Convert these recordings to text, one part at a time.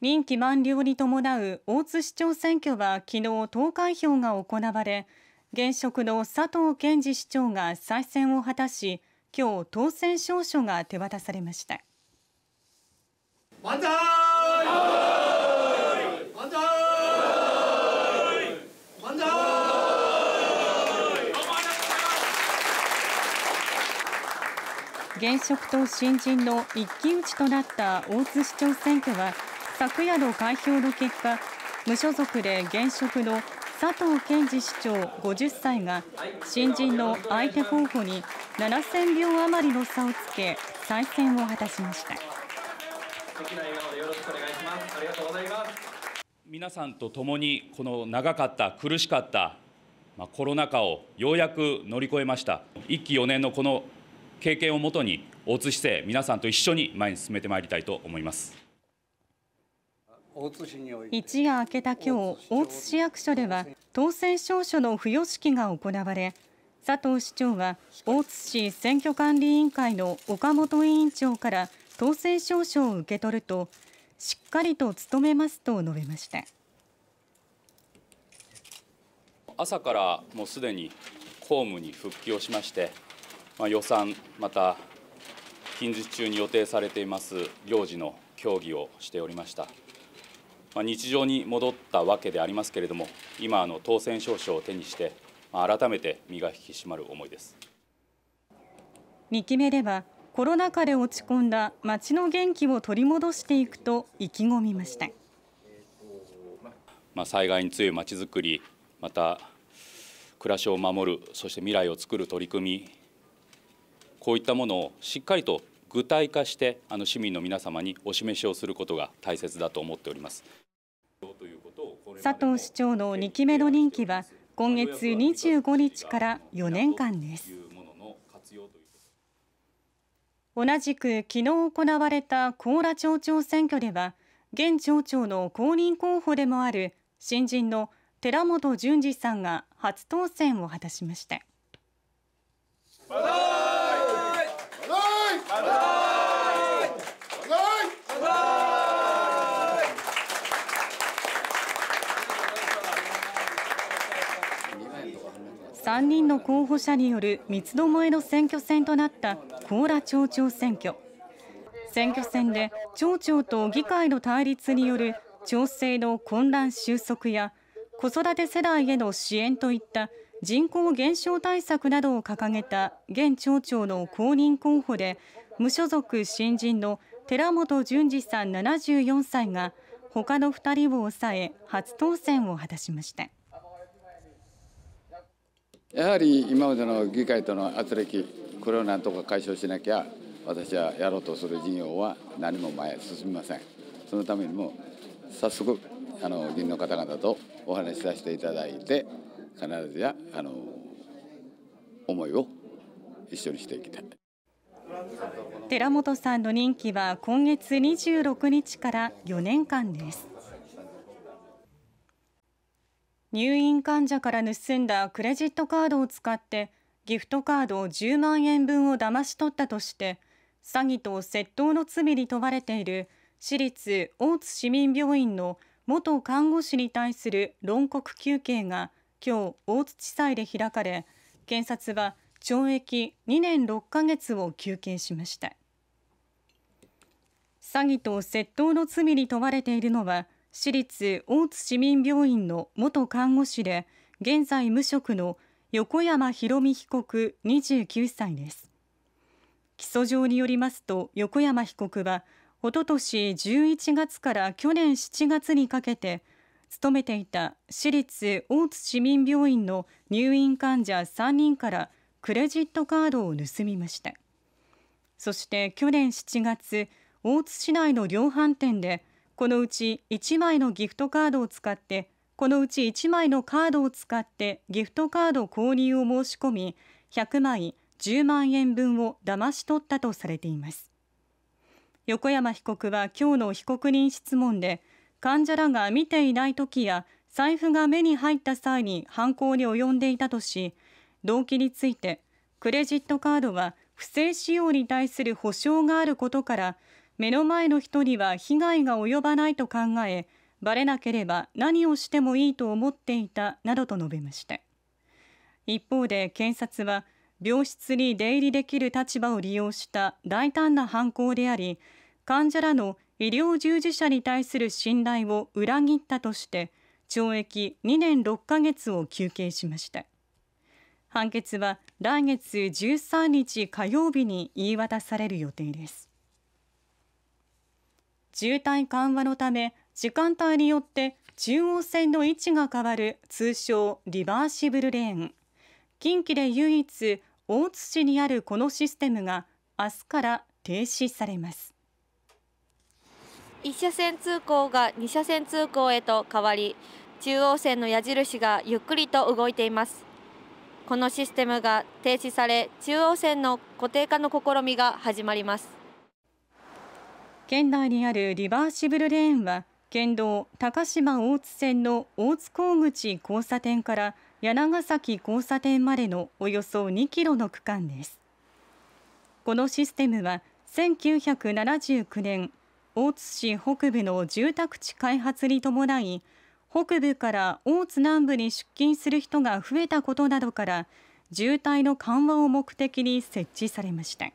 任期満了に伴う大津市長選挙は昨日投開票が行われ現職の佐藤健二市長が再選を果たし今日当選証書が手渡されました万歳現職と新人の一騎打ちとなった大津市長選挙は昨夜の開票の結果、無所属で現職の佐藤健二市長50歳が新人の相手候補に7000票余りの差をつけ再選を果たしました皆さんと共にこの長かった苦しかった、まあ、コロナ禍をようやく乗り越えました一期4年のこの経験をもとに大津市政皆さんと一緒に前に進めてまいりたいと思います一夜明けた今日、大津市役所では当選証書の付与式が行われ、佐藤市長は大津市選挙管理委員会の岡本委員長から当選証書を受け取ると、しっかりと務めますと述べました。朝からもうすでに公務に復帰をしまして、まあ、予算、また近日中に予定されています行事の協議をしておりました。ま日常に戻ったわけでありますけれども、今、あの当選証書を手にして、ま改めて身が引き締まる思いです。2期目では、コロナ禍で落ち込んだ町の元気を取り戻していくと意気込みました。ま災害に強いまちづくり、また暮らしを守る、そして未来をつくる取り組み、こういったものをしっかりと具体化してあの市民の皆様にお示しをすることが大切だと思っております。佐藤市長の2期目の任期は今月25日から4年間です同じく昨日行われた高良町長選挙では現町長の公認候補でもある新人の寺本淳二さんが初当選を果たしました。3人の候補者による三つどもえの選挙戦となった高良町長選挙選挙戦で町長と議会の対立による町政の混乱収束や子育て世代への支援といった人口減少対策などを掲げた現町長の公認候補で無所属新人の寺本淳二さん74歳が他の2人を抑え初当選を果たしました。やはり今までの議会との圧力、これをなんとか解消しなきゃ、私はやろうとする事業は何も前へ進みません。そのためにも早速あの議員の方々とお話しさせていただいて必ずやあの思いを一緒にしていきたい寺本さんの任期は今月26日から4年間です。入院患者から盗んだクレジットカードを使ってギフトカード10万円分を騙し取ったとして詐欺と窃盗の罪に問われている私立大津市民病院の元看護師に対する論告求刑が今日大津地裁で開かれ検察は懲役2年6ヶ月を求刑しました詐欺と窃盗の罪に問われているのは私立大津市民病院の元看護師で現在無職の横山博美被告29歳です起訴状によりますと横山被告はおととし11月から去年7月にかけて勤めていた私立大津市民病院の入院患者3人からクレジットカードを盗みましたそして去年7月大津市内の量販店でこのうち1枚のギフトカードを使ってこのうち1枚のカードを使ってギフトカード購入を申し込み100枚10万円分を騙し取ったとされています横山被告は今日の被告人質問で患者らが見ていない時や財布が目に入った際に犯行に及んでいたとし動機についてクレジットカードは不正使用に対する保証があることから目の前の人には被害が及ばないと考えバレなければ何をしてもいいと思っていたなどと述べました一方で検察は病室に出入りできる立場を利用した大胆な犯行であり患者らの医療従事者に対する信頼を裏切ったとして懲役2年6ヶ月を求刑しました判決は来月13日火曜日に言い渡される予定です渋滞緩和のため時間帯によって中央線の位置が変わる通称リバーシブルレーン近畿で唯一大津市にあるこのシステムが明日から停止されます1車線通行が2車線通行へと変わり中央線の矢印がゆっくりと動いていますこのシステムが停止され中央線の固定化の試みが始まります県内にあるリバーシブルレーンは県道高島大津線の大津港口交差点から柳崎交差点までのおよそ2キロの区間ですこのシステムは1979年大津市北部の住宅地開発に伴い北部から大津南部に出勤する人が増えたことなどから渋滞の緩和を目的に設置されました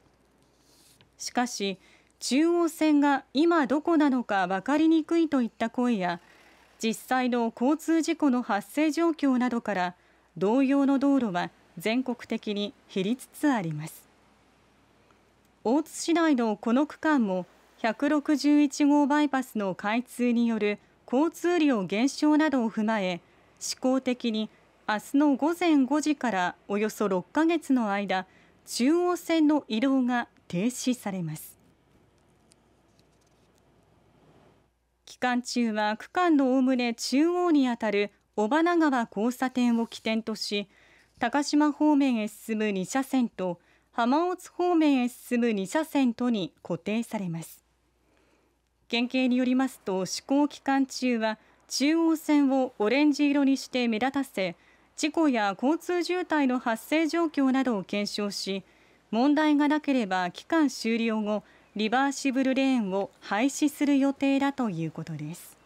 しかし中央線が今どこなのか分かりにくいといった声や実際の交通事故の発生状況などから同様の道路は全国的に減りつつあります大津市内のこの区間も161号バイパスの開通による交通量減少などを踏まえ試行的に明日の午前5時からおよそ6ヶ月の間中央線の移動が停止されます期間中は区間のおおむね中央にあたる尾花川交差点を起点とし高島方面へ進む2車線と浜大津方面へ進む2車線とに固定されます県警によりますと施行期間中は中央線をオレンジ色にして目立たせ事故や交通渋滞の発生状況などを検証し問題がなければ期間終了後リバーシブルレーンを廃止する予定だということです。